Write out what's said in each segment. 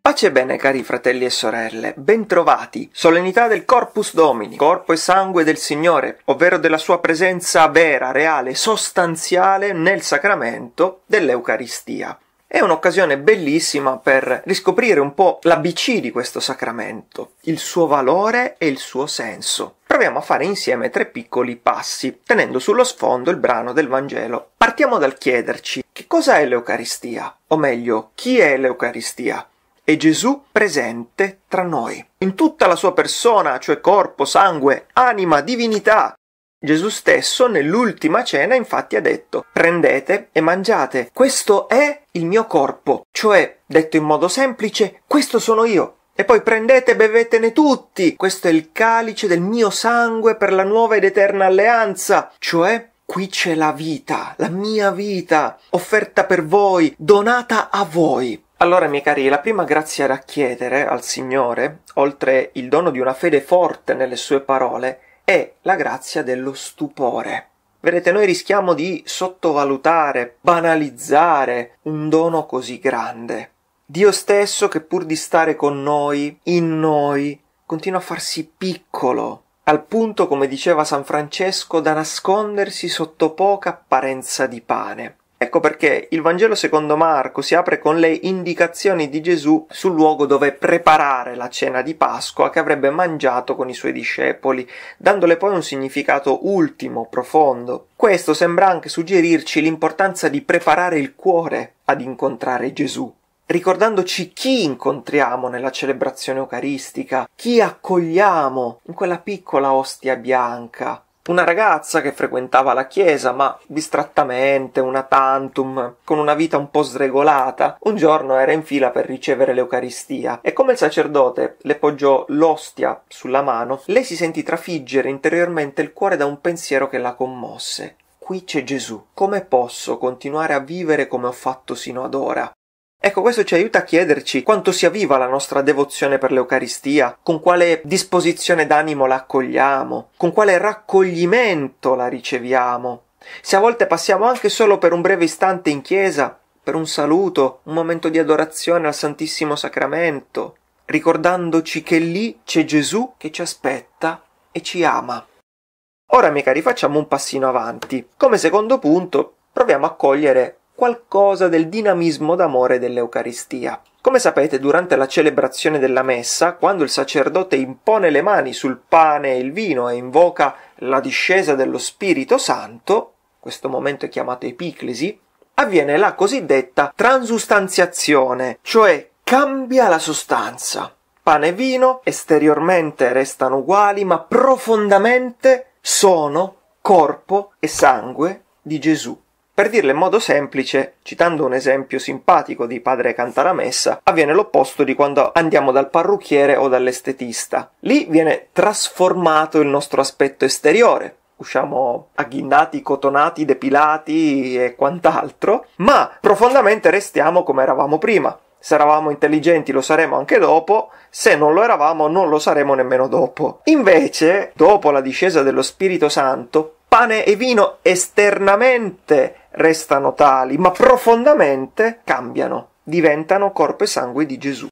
Pace e bene cari fratelli e sorelle, bentrovati. Solennità del Corpus Domini, corpo e sangue del Signore, ovvero della sua presenza vera, reale, sostanziale nel sacramento dell'Eucaristia. È un'occasione bellissima per riscoprire un po' l'ABC di questo sacramento, il suo valore e il suo senso. Proviamo a fare insieme tre piccoli passi, tenendo sullo sfondo il brano del Vangelo. Partiamo dal chiederci che cosa è l'Eucaristia, o meglio, chi è l'Eucaristia? È Gesù presente tra noi, in tutta la sua persona, cioè corpo, sangue, anima, divinità, Gesù stesso nell'ultima cena infatti ha detto prendete e mangiate, questo è il mio corpo, cioè, detto in modo semplice, questo sono io. E poi prendete e bevetene tutti, questo è il calice del mio sangue per la nuova ed eterna alleanza, cioè qui c'è la vita, la mia vita, offerta per voi, donata a voi. Allora, miei cari, la prima grazia da chiedere al Signore, oltre il dono di una fede forte nelle sue parole, è la grazia dello stupore. Vedete, noi rischiamo di sottovalutare, banalizzare un dono così grande. Dio stesso che pur di stare con noi, in noi, continua a farsi piccolo, al punto, come diceva San Francesco, da nascondersi sotto poca apparenza di pane. Ecco perché il Vangelo secondo Marco si apre con le indicazioni di Gesù sul luogo dove preparare la cena di Pasqua che avrebbe mangiato con i suoi discepoli, dandole poi un significato ultimo, profondo. Questo sembra anche suggerirci l'importanza di preparare il cuore ad incontrare Gesù, ricordandoci chi incontriamo nella celebrazione eucaristica, chi accogliamo in quella piccola ostia bianca, una ragazza che frequentava la chiesa, ma distrattamente, una tantum, con una vita un po' sregolata, un giorno era in fila per ricevere l'Eucaristia e come il sacerdote le poggiò l'ostia sulla mano, lei si sentì trafiggere interiormente il cuore da un pensiero che la commosse. Qui c'è Gesù. Come posso continuare a vivere come ho fatto sino ad ora? Ecco, questo ci aiuta a chiederci quanto sia viva la nostra devozione per l'Eucaristia, con quale disposizione d'animo la accogliamo, con quale raccoglimento la riceviamo. Se a volte passiamo anche solo per un breve istante in chiesa, per un saluto, un momento di adorazione al Santissimo Sacramento, ricordandoci che lì c'è Gesù che ci aspetta e ci ama. Ora, miei cari, facciamo un passino avanti. Come secondo punto, proviamo a cogliere qualcosa del dinamismo d'amore dell'Eucaristia. Come sapete, durante la celebrazione della messa, quando il sacerdote impone le mani sul pane e il vino e invoca la discesa dello Spirito Santo, questo momento è chiamato epiclesi, avviene la cosiddetta transustanziazione, cioè cambia la sostanza. Pane e vino esteriormente restano uguali, ma profondamente sono corpo e sangue di Gesù. Per dirle in modo semplice, citando un esempio simpatico di padre Cantaramessa, avviene l'opposto di quando andiamo dal parrucchiere o dall'estetista. Lì viene trasformato il nostro aspetto esteriore. Usciamo agghindati, cotonati, depilati e quant'altro, ma profondamente restiamo come eravamo prima. Se eravamo intelligenti lo saremo anche dopo, se non lo eravamo non lo saremo nemmeno dopo. Invece, dopo la discesa dello Spirito Santo, pane e vino esternamente restano tali, ma profondamente cambiano, diventano corpo e sangue di Gesù.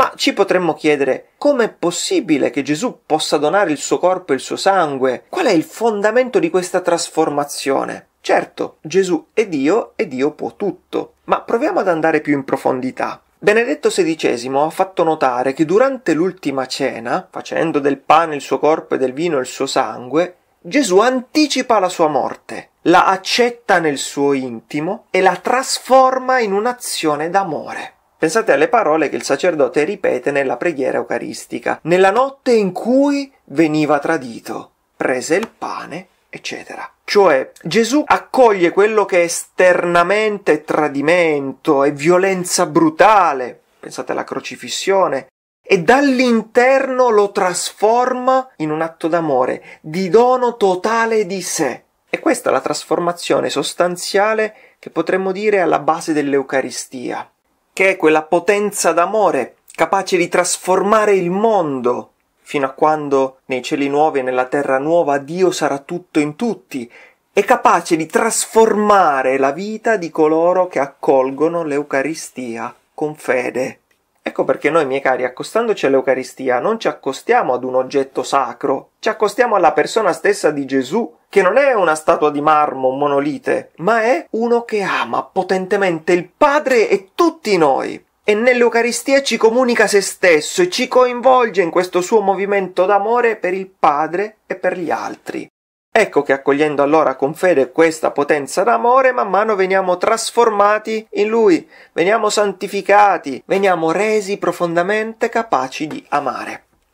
Ma ci potremmo chiedere com'è possibile che Gesù possa donare il suo corpo e il suo sangue? Qual è il fondamento di questa trasformazione? Certo, Gesù è Dio e Dio può tutto, ma proviamo ad andare più in profondità. Benedetto XVI ha fatto notare che durante l'ultima cena, facendo del pane il suo corpo e del vino il suo sangue, Gesù anticipa la sua morte, la accetta nel suo intimo e la trasforma in un'azione d'amore. Pensate alle parole che il sacerdote ripete nella preghiera eucaristica, nella notte in cui veniva tradito, prese il pane, eccetera. Cioè Gesù accoglie quello che esternamente è tradimento e violenza brutale, pensate alla crocifissione, e dall'interno lo trasforma in un atto d'amore, di dono totale di sé. E questa è la trasformazione sostanziale che potremmo dire alla base dell'Eucaristia, che è quella potenza d'amore capace di trasformare il mondo, fino a quando nei cieli nuovi e nella terra nuova Dio sarà tutto in tutti, è capace di trasformare la vita di coloro che accolgono l'Eucaristia con fede. Ecco perché noi, miei cari, accostandoci all'Eucaristia, non ci accostiamo ad un oggetto sacro, ci accostiamo alla persona stessa di Gesù, che non è una statua di marmo, un monolite, ma è uno che ama potentemente il Padre e tutti noi. E nell'Eucaristia ci comunica se stesso e ci coinvolge in questo suo movimento d'amore per il Padre e per gli altri. Ecco che accogliendo allora con fede questa potenza d'amore, man mano veniamo trasformati in Lui, veniamo santificati, veniamo resi profondamente capaci di amare.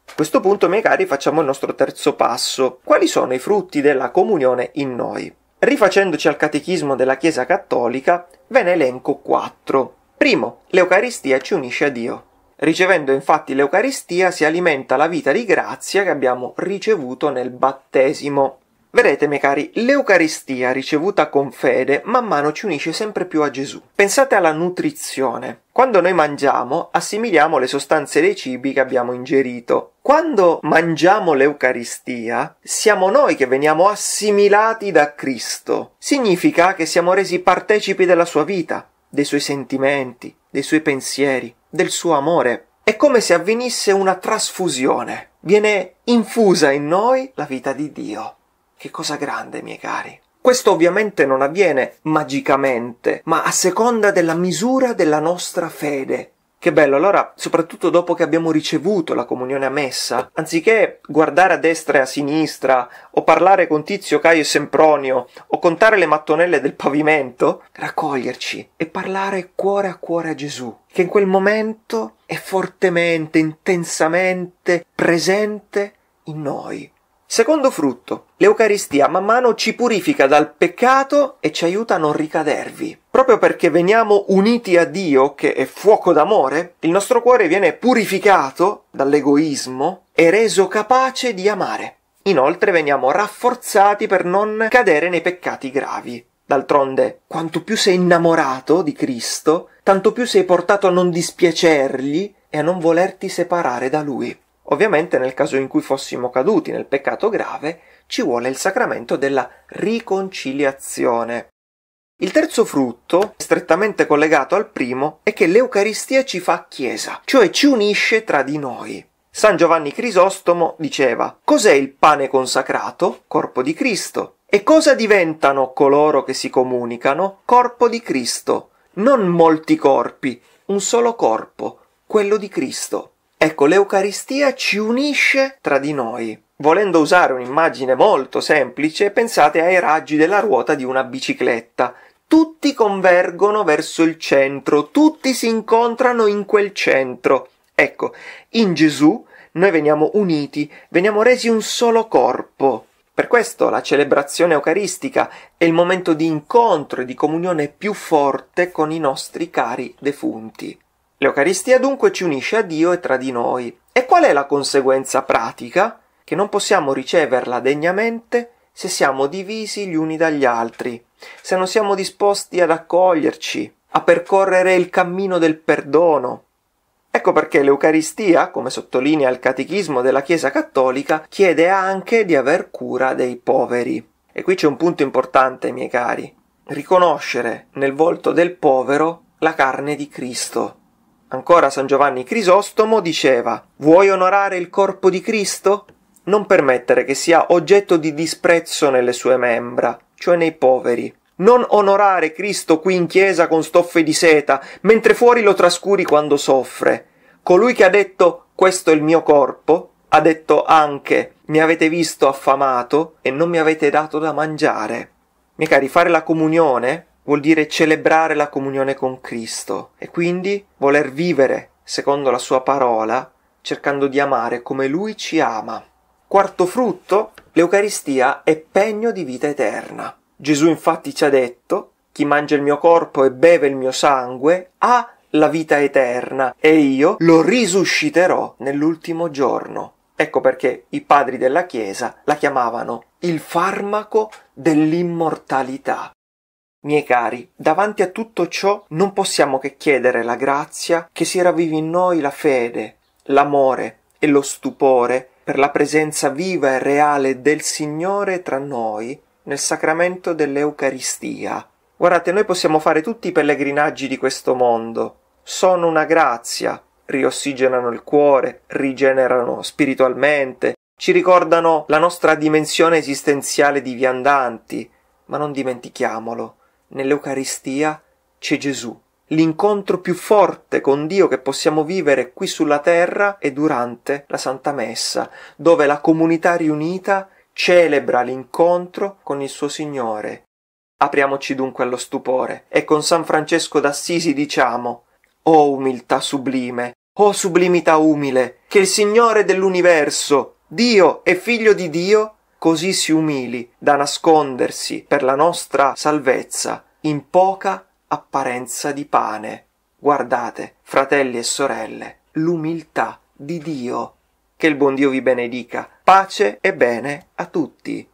A questo punto, miei cari, facciamo il nostro terzo passo. Quali sono i frutti della comunione in noi? Rifacendoci al catechismo della Chiesa Cattolica, ve ne elenco quattro. Primo, l'Eucaristia ci unisce a Dio. Ricevendo infatti l'Eucaristia si alimenta la vita di grazia che abbiamo ricevuto nel battesimo. Vedete, miei cari, l'Eucaristia ricevuta con fede man mano ci unisce sempre più a Gesù. Pensate alla nutrizione. Quando noi mangiamo, assimiliamo le sostanze dei cibi che abbiamo ingerito. Quando mangiamo l'Eucaristia, siamo noi che veniamo assimilati da Cristo. Significa che siamo resi partecipi della sua vita, dei suoi sentimenti, dei suoi pensieri, del suo amore. È come se avvenisse una trasfusione. Viene infusa in noi la vita di Dio. Che cosa grande, miei cari. Questo ovviamente non avviene magicamente, ma a seconda della misura della nostra fede. Che bello, allora, soprattutto dopo che abbiamo ricevuto la comunione a messa, anziché guardare a destra e a sinistra, o parlare con Tizio, Caio e Sempronio, o contare le mattonelle del pavimento, raccoglierci e parlare cuore a cuore a Gesù, che in quel momento è fortemente, intensamente presente in noi. Secondo frutto, l'Eucaristia man mano ci purifica dal peccato e ci aiuta a non ricadervi. Proprio perché veniamo uniti a Dio, che è fuoco d'amore, il nostro cuore viene purificato dall'egoismo e reso capace di amare. Inoltre veniamo rafforzati per non cadere nei peccati gravi. D'altronde, quanto più sei innamorato di Cristo, tanto più sei portato a non dispiacergli e a non volerti separare da Lui. Ovviamente nel caso in cui fossimo caduti nel peccato grave, ci vuole il sacramento della riconciliazione. Il terzo frutto, strettamente collegato al primo, è che l'Eucaristia ci fa Chiesa, cioè ci unisce tra di noi. San Giovanni Crisostomo diceva Cos'è il pane consacrato? Corpo di Cristo. E cosa diventano coloro che si comunicano? Corpo di Cristo. Non molti corpi, un solo corpo, quello di Cristo. Ecco, l'Eucaristia ci unisce tra di noi. Volendo usare un'immagine molto semplice, pensate ai raggi della ruota di una bicicletta. Tutti convergono verso il centro, tutti si incontrano in quel centro. Ecco, in Gesù noi veniamo uniti, veniamo resi un solo corpo. Per questo la celebrazione eucaristica è il momento di incontro e di comunione più forte con i nostri cari defunti. L'Eucaristia dunque ci unisce a Dio e tra di noi. E qual è la conseguenza pratica? Che non possiamo riceverla degnamente se siamo divisi gli uni dagli altri, se non siamo disposti ad accoglierci, a percorrere il cammino del perdono. Ecco perché l'Eucaristia, come sottolinea il Catechismo della Chiesa Cattolica, chiede anche di aver cura dei poveri. E qui c'è un punto importante, miei cari. Riconoscere nel volto del povero la carne di Cristo. Ancora San Giovanni Crisostomo diceva Vuoi onorare il corpo di Cristo? Non permettere che sia oggetto di disprezzo nelle sue membra, cioè nei poveri. Non onorare Cristo qui in chiesa con stoffe di seta, mentre fuori lo trascuri quando soffre. Colui che ha detto questo è il mio corpo, ha detto anche mi avete visto affamato e non mi avete dato da mangiare. Miei cari, fare la comunione vuol dire celebrare la comunione con Cristo e quindi voler vivere secondo la sua parola, cercando di amare come lui ci ama. Quarto frutto, l'Eucaristia è pegno di vita eterna. Gesù infatti ci ha detto, chi mangia il mio corpo e beve il mio sangue ha la vita eterna e io lo risusciterò nell'ultimo giorno. Ecco perché i padri della Chiesa la chiamavano il farmaco dell'immortalità. Miei cari, davanti a tutto ciò non possiamo che chiedere la grazia che si ravvivi in noi la fede, l'amore e lo stupore per la presenza viva e reale del Signore tra noi nel sacramento dell'Eucaristia. Guardate, noi possiamo fare tutti i pellegrinaggi di questo mondo. Sono una grazia, riossigenano il cuore, rigenerano spiritualmente, ci ricordano la nostra dimensione esistenziale di viandanti, ma non dimentichiamolo Nell'Eucaristia c'è Gesù, l'incontro più forte con Dio che possiamo vivere qui sulla terra è durante la Santa Messa, dove la comunità riunita celebra l'incontro con il suo Signore. Apriamoci dunque allo stupore e con San Francesco d'Assisi diciamo Oh umiltà sublime, oh sublimità umile, che il Signore dell'universo, Dio e Figlio di Dio, così si umili da nascondersi per la nostra salvezza in poca apparenza di pane. Guardate, fratelli e sorelle, l'umiltà di Dio. Che il buon Dio vi benedica. Pace e bene a tutti.